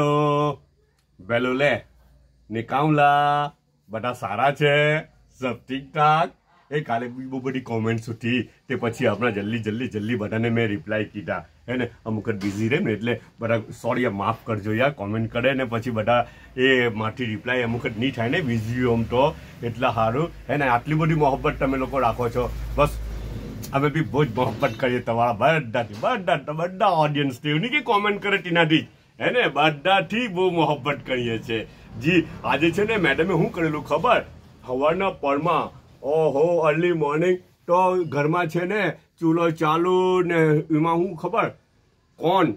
વેલો લે નિકામલા બધા સારા છે સબ ઠીક ઠાક એ કાલે બહુ બધી કોમેન્ટ સુધી તે પછી આપણા જલ્દી જલ્દી જલ્દી બધાને મેં રિપ્લાય કીધા હે ને અમુક જ બિઝી રહે ને એટલે બધા સોરી માફ કરજો યાર કોમેન્ટ કરે ને પછી બધા એ માથી રિપ્લાય અમુક જ નહીં થાય ને બિઝી આમ તો એટલા સારું હે ને આટલી બધી મોહબ્બત તમે લોકો રાખો છો બસ અમે બી બહુ જ મોહબ્બત કરીએ તમારા બધાથી બધા બધા ઓડિયન્સથી એવું નહીં કે કોમેન્ટ કરે તેનાથી જ એને બધાથી બહુ મોહબ્બત કરીએ છીએ જી આજે છે ને મેડમે શું કરેલું ખબર સવારના પળમાં ઓહો અર્લી મોર્નિંગ તો ઘરમાં છે ને ચૂલો ચાલુ ને એમાં શું ખબર કોણ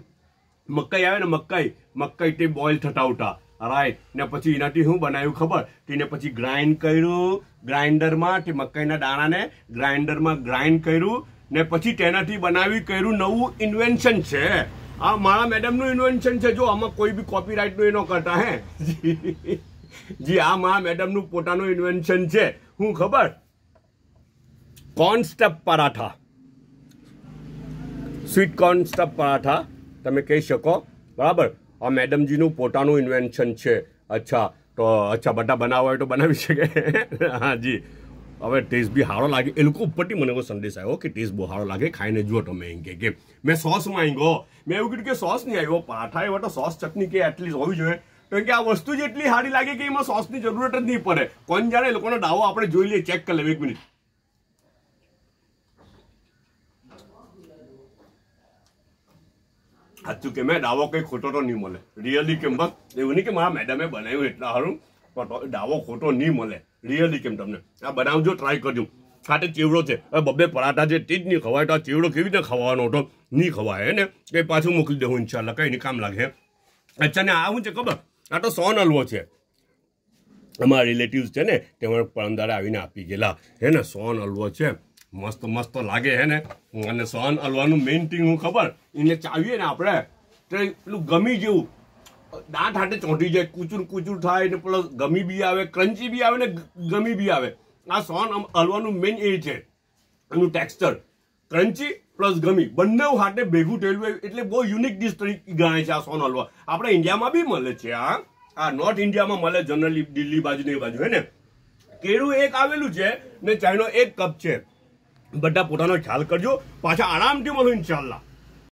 મકાઈ આવે ને મકાઈ મકાઈથી બોઇલ થતા ઉતા રાઈટ ને પછી એનાથી શું બનાવ્યું ખબર તેને પછી ગ્રાઇન્ડ કર્યું ગ્રાઇન્ડરમાં તે મકાઈના દાણાને ગ્રાઇન્ડરમાં ગ્રાઇન્ડ કર્યું ને પછી તેનાથી બનાવી કર્યું નવું ઇન્વેન્શન છે આ મારા મેડમનું ઇન્વેન્શન છે જો આમાં કોઈ બી કોપીરાઇટનું ન કરતા હે જી આ મારા મેડમનું પોતાનું ઇન્વેન્શન છે હું ખબર કોર્ન કોન્સ્ટપ પરાઠા સ્વીટ કોર્ન કોન્સ્ટપ પરાઠા તમે કહી શકો બરાબર આ મેડમજીનું પોતાનું ઇન્વેન્શન છે અચ્છા તો અચ્છા બધા બનાવવા હોય તો બનાવી શકે હા જી હવે ટેસ્ટ બી સારો લાગે એ લોકો ઉપરથી મને એવો સંદેશ આવ્યો કે ટેસ્ટ બહુ સારો લાગે ખાઈને જુઓ તમે એમ કે મેં સોસ માંગ્યો મેં એવું કીધું કે સોસ નહીં આવ્યો પાઠા એવા તો સોસ ચટની કે એટલીસ્ટ હોવી જોઈએ તો કે આ વસ્તુ જ એટલી સારી લાગે કે એમાં સોસની જરૂરત જ નહીં પડે કોણ જાણે એ લોકોનો દાવો આપણે જોઈ લઈએ ચેક કરી લેવી એક મિનિટ સાચું કે મેં દાવો કંઈ ખોટો તો નહીં મળે રિયલી કેમ બસ એવું નહીં કે મારા મેડમે બનાવ્યું એટલા સારું પણ દાવો ખોટો નહીં મળે રિયલી કેમ તમને આ બનાવજો ટ્રાય કરજો ખાતે ચીવડો છે બબ્બે પરાઠા છે તે જ નહીં ખવાય તો આ ચીવડો કેવી રીતે ખવાનો હતો નહીં ખવાય હે ને એ પાછું મોકલી દેવું ઇન્શાલ્લા કંઈ નહીં કામ લાગે અચ્છા ને આવું છે ખબર આ તો સોન હલવો છે અમારા રિલેટિવ્સ છે ને તે મને પરમદારે આવીને આપી ગયેલા હે ને સોન હલવો છે મસ્ત મસ્ત લાગે હે ને અને સોન હલવાનું મેઇન થિંગ હું ખબર એને ચાવીએ ને આપણે તે પેલું ગમી જેવું દાંત હાટે ચોંટી જાય કૂચુર કૂચુર થાય ને પ્લસ ગમી બી આવે ક્રન્ચી બી આવે ને ગમી બી આવે આ સોન હલવાનું મેઇન એ છે એનું ટેક્સચર ક્રન્ચી પ્લસ ગમી બંને હાટે ભેગું થયેલું એટલે બહુ યુનિક ડિશ તરીકે ગણાય છે આ સોન હલવા આપણે ઇન્ડિયામાં બી મળે છે આ આ નોર્થ ઇન્ડિયામાં મળે જનરલી દિલ્હી બાજુ ને એ બાજુ હે ને કેળું એક આવેલું છે ને ચાઇનો એક કપ છે બધા પોતાનો ખ્યાલ કરજો પાછા આરામથી મળો ઇન્શાલ્લાહ